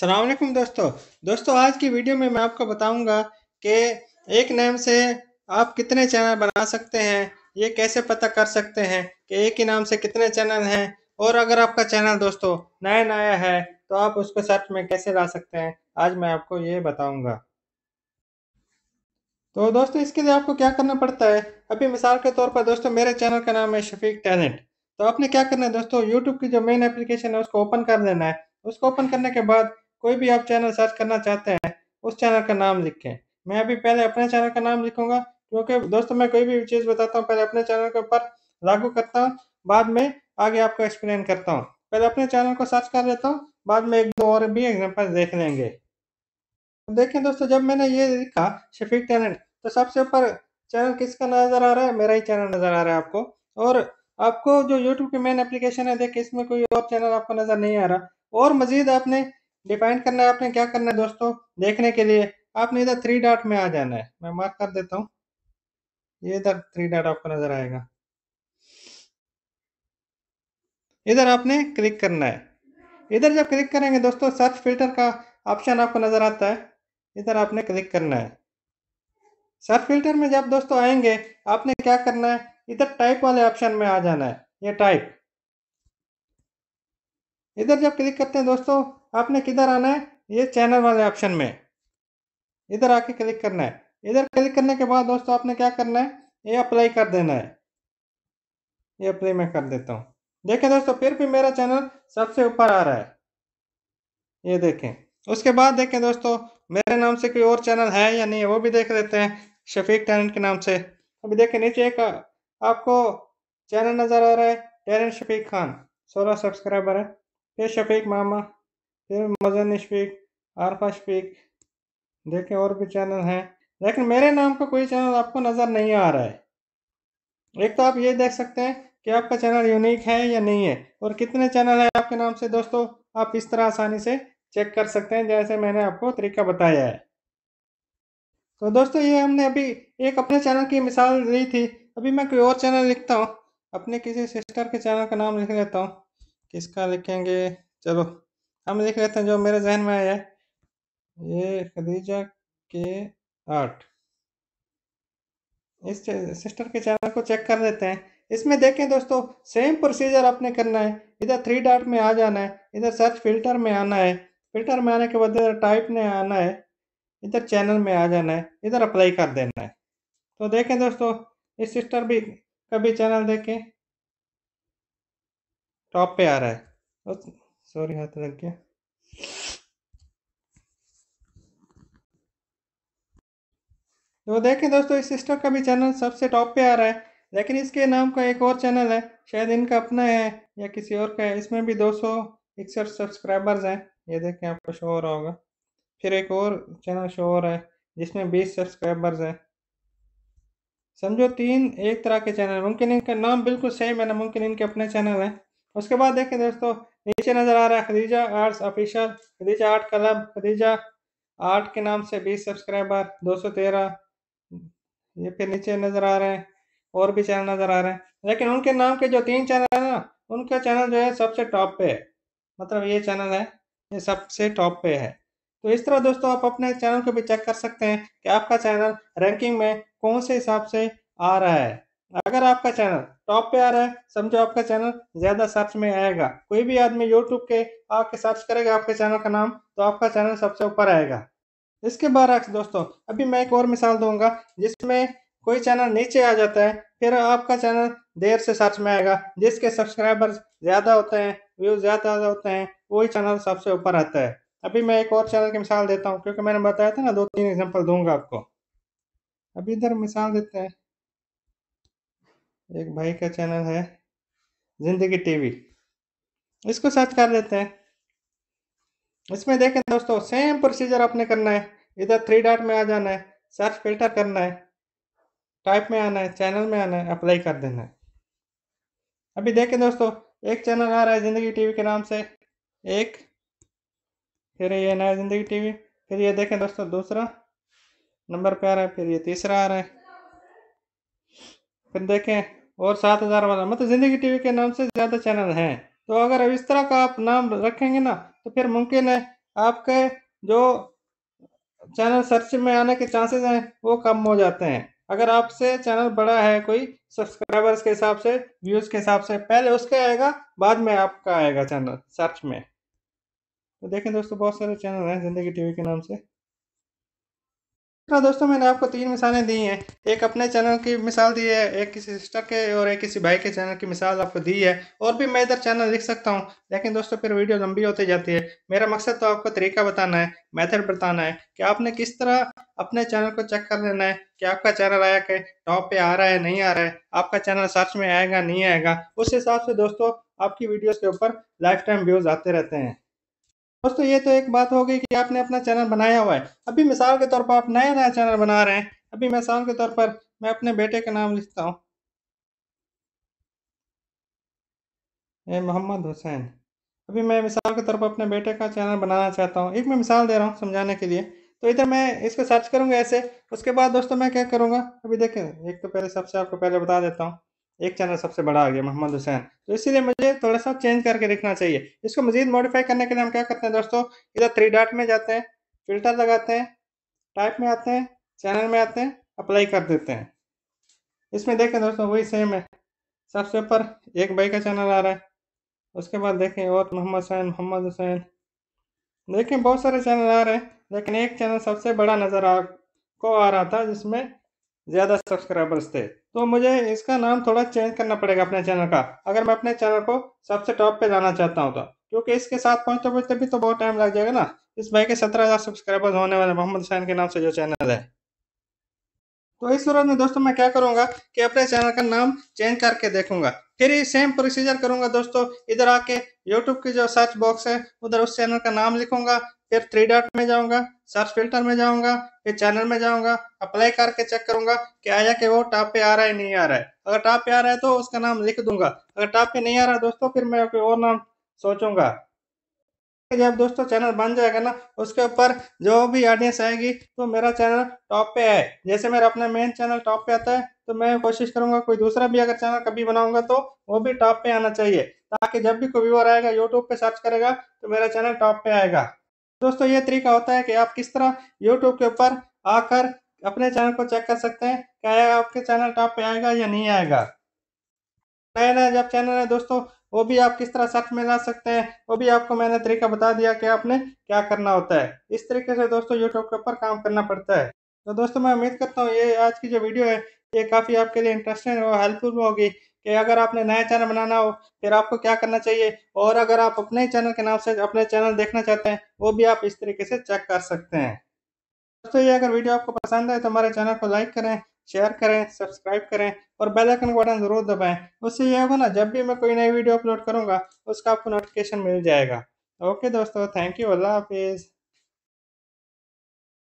सलामकुम दोस्तों दोस्तों आज की वीडियो में मैं आपको बताऊंगा कि एक नाम से आप कितने चैनल बना सकते हैं ये कैसे पता कर सकते हैं कि एक ही नाम से कितने चैनल हैं और अगर आपका चैनल दोस्तों नया नया है तो आप उसको सर्च में कैसे ला सकते हैं आज मैं आपको ये बताऊंगा तो दोस्तों इसके लिए आपको क्या करना पड़ता है अभी मिसाल के तौर पर दोस्तों मेरे चैनल का नाम है शफीक टैलेंट तो आपने क्या करना है दोस्तों यूट्यूब की जो मेन एप्लीकेशन है उसको ओपन कर लेना है उसको ओपन करने के बाद कोई भी आप चैनल सर्च करना चाहते हैं उस चैनल का नाम लिखें मैं अभी पहले अपने चैनल का नाम लिखूंगा क्योंकि दोस्तों मैं कोई भी चीज़ बताता हूँ पहले अपने चैनल के ऊपर लागू करता हूँ बाद में आगे आपको एक्सप्लेन करता हूँ पहले अपने चैनल को सर्च कर लेता हूँ बाद में एक दो और भी एग्जाम्पल देख लेंगे देखें दोस्तों जब मैंने ये लिखा शफीक टैलेंट तो सबसे ऊपर चैनल किसका नज़र आ रहा है मेरा ही चैनल नज़र आ रहा है आपको और आपको जो यूट्यूब की मेन एप्लीकेशन है देखिए इसमें कोई और चैनल आपको नज़र नहीं आ रहा और मज़ीद आपने डिफाइन करना है आपने क्या करना है दोस्तों देखने के लिए आपने इधर थ्री डॉट में आ जाना है मैं मार्क कर देता हूँ ये इधर थ्री डॉट आपको नजर आएगा इधर आपने क्लिक करना है इधर जब क्लिक करेंगे दोस्तों सर्च फिल्टर का ऑप्शन आपको नज़र आता है इधर आपने क्लिक करना है सर्च फिल्टर में जब दोस्तों आएंगे आपने क्या करना है इधर टाइप वाले ऑप्शन में आ जाना है ये टाइप इधर जब क्लिक करते हैं दोस्तों आपने किधर आना है ये चैनल वाले ऑप्शन में इधर आके क्लिक करना है इधर क्लिक करने के बाद दोस्तों आपने क्या करना है ये अप्लाई कर देना है ये अप्लाई मैं कर देता हूँ देखें दोस्तों फिर भी मेरा चैनल सबसे ऊपर आ रहा है ये देखें उसके बाद देखें दोस्तों मेरे नाम से कोई और चैनल है या नहीं वो भी देख लेते हैं शफीक टैलेंट के नाम से अभी देखें नीचे एक आपको चैनल नज़र आ रहा है टैलेंट शफीक खान सोलह सब्सक्राइबर है फिर शफीक मामा फिर मजन शफीक आरफा शफीक देखें और भी चैनल हैं लेकिन मेरे नाम का कोई चैनल आपको नज़र नहीं आ रहा है एक तो आप ये देख सकते हैं कि आपका चैनल यूनिक है या नहीं है और कितने चैनल हैं आपके नाम से दोस्तों आप इस तरह आसानी से चेक कर सकते हैं जैसे मैंने आपको तरीका बताया है तो दोस्तों ये हमने अभी एक अपने चैनल की मिसाल ली थी अभी मैं कोई और चैनल लिखता हूँ अपने किसी सिस्टर के चैनल का नाम लिख लेता हूँ किसका लिखेंगे चलो हम लिख लेते हैं जो मेरे जहन में आया ये खदीजा के आर्ट इस सिस्टर के चैनल को चेक कर लेते हैं इसमें देखें दोस्तों सेम प्रोसीजर आपने करना है इधर थ्री डॉट में आ जाना है इधर सर्च फिल्टर में आना है फिल्टर में आने के बाद इधर टाइप में आना है इधर चैनल में आ जाना है इधर अप्लाई कर देना है तो देखें दोस्तों इस सिस्टर भी कभी चैनल देखें टॉप पे आ रहा है सॉरी हाथ लग गया तो देखें दोस्तों इस सिस्टम का भी चैनल सबसे टॉप पे आ रहा है लेकिन इसके नाम का एक और चैनल है शायद इनका अपना है या किसी और का है इसमें भी दो सौ इकसठ सब्सक्राइबर्स हैं ये देखें आपको शो हो रहा होगा फिर एक और चैनल शो हो रहा है जिसमें बीस सब्सक्राइबर्स हैं समझो तीन एक तरह के चैनल मुमकिन इनका नाम बिल्कुल सेम है ना मुमकिन इनके अपने चैनल हैं उसके बाद देखें दोस्तों नीचे नजर आ रहा है Khadija arts official Khadija art club Khadija art के नाम से 20 सब्सक्राइबर 213 ये फिर नीचे नजर आ रहे हैं और भी चैनल नजर आ रहे हैं लेकिन उनके नाम के जो तीन चैनल है ना उनका चैनल जो है सबसे टॉप पे है मतलब ये चैनल है ये सबसे टॉप पे है तो इस तरह दोस्तों आप अपने चैनल को भी चेक कर सकते हैं कि आपका चैनल रैंकिंग में कौन से हिसाब से आ रहा है अगर आपका चैनल टॉप पे आ रहा है समझो आपका चैनल ज्यादा सर्च में आएगा कोई भी आदमी यूट्यूब के आके सर्च करेगा आपके चैनल का नाम तो आपका चैनल सबसे ऊपर आएगा इसके बरक्स दोस्तों अभी मैं एक और मिसाल दूंगा जिसमें कोई चैनल नीचे आ जाता है फिर आपका चैनल देर से सर्च में आएगा जिसके सब्सक्राइबर ज्यादा होते हैं व्यूज ज्यादा होते हैं वही चैनल सबसे ऊपर आता है अभी मैं एक और चैनल की मिसाल देता हूँ क्योंकि मैंने बताया था ना दो तीन एग्जाम्पल दूंगा आपको अभी इधर मिसाल देते हैं एक भाई का चैनल है जिंदगी टीवी इसको सर्च कर लेते हैं इसमें देखें दोस्तों सेम प्रोसीजर आपने करना है इधर थ्री डॉट में आ जाना है सर्च फिल्टर करना है टाइप में आना है चैनल में आना है अप्लाई कर देना है अभी देखें दोस्तों एक चैनल आ रहा है ज़िंदगी टीवी के नाम से एक फिर ये नया ज़िंदगी टीवी फिर ये देखें दोस्तों दूसरा नंबर पे आ रहा है फिर ये तीसरा आ रहा है फिर देखें और सात हजार वाला मतलब जिंदगी टीवी के नाम से ज्यादा चैनल हैं तो अगर इस तरह का आप नाम रखेंगे ना तो फिर मुमकिन है आपके जो चैनल सर्च में आने के चांसेस हैं वो कम हो जाते हैं अगर आपसे चैनल बड़ा है कोई सब्सक्राइबर्स के हिसाब से व्यूज के हिसाब से पहले उसके आएगा बाद में आपका आएगा चैनल सर्च में तो देखें दोस्तों बहुत सारे चैनल हैं जिंदगी टीवी के नाम से तो दोस्तों मैंने आपको तीन मिसालें दी हैं एक अपने चैनल की मिसाल दी है एक किसी सिस्टर के और एक किसी भाई के चैनल की मिसाल आपको दी है और भी मैं इधर चैनल लिख सकता हूँ लेकिन दोस्तों फिर वीडियो लंबी होती जाती है मेरा मकसद तो आपको तरीका बताना है मेथड बताना है कि आपने किस तरह अपने चैनल को चेक कर लेना है कि आपका चैनल आया कि टॉप पे आ रहा है नहीं आ रहा है आपका चैनल सर्च में आएगा नहीं आएगा उस हिसाब से दोस्तों आपकी वीडियोज़ के ऊपर लाइफ टाइम व्यूज़ आते रहते हैं दोस्तों ये तो एक बात हो गई कि आपने अपना चैनल बनाया हुआ है अभी मिसाल के तौर पर आप नया नया चैनल बना रहे हैं अभी मिसाल के तौर पर मैं अपने बेटे का नाम लिखता हूँ ए मोहम्मद हुसैन अभी मैं मिसाल के तौर पर अपने बेटे का चैनल बनाना चाहता हूँ एक मैं मिसाल दे रहा हूँ समझाने के लिए तो इधर मैं इसको सर्च करूँगा ऐसे उसके बाद दोस्तों मैं क्या करूँगा अभी देखें एक तो पहले सबसे आपको पहले बता देता हूँ एक चैनल सबसे बड़ा आ गया मोहम्मद हुसैन तो इसीलिए मुझे थोड़ा सा चेंज करके लिखना चाहिए इसको मजीद मॉडिफाई करने के लिए हम क्या करते हैं दोस्तों इधर थ्री डॉट में जाते हैं फिल्टर लगाते हैं टाइप में आते हैं चैनल में आते हैं अप्लाई कर देते हैं इसमें देखें दोस्तों वही सेम है सबसे ऊपर एक बाई का चैनल आ रहा है उसके बाद देखें और मोहम्मद हुसैन मोहम्मद हुसैन देखें बहुत सारे चैनल आ रहे हैं लेकिन एक चैनल सबसे बड़ा नज़र आपको आ रहा था जिसमें ज़्यादा सब्सक्राइबर्स थे तो मुझे इसका नाम थोड़ा चेंज करना पड़ेगा अपने चैनल का अगर मैं अपने चैनल को सबसे टॉप पे लाना चाहता हूँ तो क्योंकि इसके साथ पहुंचते पहुंचते भी तो बहुत टाइम लग जाएगा ना इस भाई के सत्रह हज़ार सब्सक्राइबर्स होने वाले मोहम्मद हुसैन के नाम से जो चैनल है तो इस सूरत में दोस्तों मैं क्या करूंगा कि अपने चैनल का नाम चेंज करके देखूंगा फिर ही सेम प्रोसीजर करूंगा दोस्तों इधर आके यूट्यूब की जो सर्च बॉक्स है उधर उस चैनल का नाम लिखूंगा फिर थ्री डॉट में जाऊंगा सर्च फिल्टर में जाऊंगा फिर चैनल में जाऊंगा अप्लाई करके चेक करूंगा कि आया कि वो टॉप पे आ रहा है नहीं आ रहा है अगर टॉप पे आ रहा है तो उसका नाम लिख दूंगा अगर टॉप पे नहीं आ रहा दोस्तों फिर मैं कोई और नाम सोचूंगा जब दोस्तों चैनल बन जाएगा ना उसके ऊपर जो भी ऑडियंस आएगी तो मेरा चैनल टॉप पे है जैसे मेरा अपना मेन चैनल टॉप पे आता है तो मैं कोशिश करूंगा कोई दूसरा भी अगर चैनल कभी बनाऊंगा तो वो भी टॉप पे आना चाहिए ताकि जब भी कोई व्यूअर आएगा यूट्यूब पे सर्च करेगा तो मेरा चैनल टॉप पे आएगा दोस्तों ये तरीका होता है कि आप किस तरह यूट्यूब के ऊपर आकर अपने चैनल को चेक कर सकते हैं क्या आपके चैनल टॉप पे आएगा या नहीं आएगा नया नया जब चैनल है दोस्तों वो भी आप किस तरह सर्च में ला सकते हैं वो भी आपको मैंने तरीका बता दिया कि आपने क्या करना होता है इस तरीके से दोस्तों यूट्यूब के ऊपर काम करना पड़ता है तो दोस्तों मैं उम्मीद करता हूँ ये आज की जो वीडियो है ये काफ़ी आपके लिए इंटरेस्टिंग और हेल्पफुल होगी कि अगर आपने नया चैनल बनाना हो फिर आपको क्या करना चाहिए और अगर आप अपने चैनल के नाम से अपने चैनल देखना चाहते हैं वो भी आप इस तरीके से चेक कर सकते हैं दोस्तों ये अगर वीडियो आपको पसंद आए तो हमारे चैनल को लाइक करें शेयर करें सब्सक्राइब करें और बेल आइकन का बटन जरूर दबाएं उससे यह होगा ना जब भी मैं कोई नई वीडियो अपलोड करूंगा उसका आपको नोटिफिकेशन मिल जाएगा ओके दोस्तों थैंक यू अल्लाह हाफिज़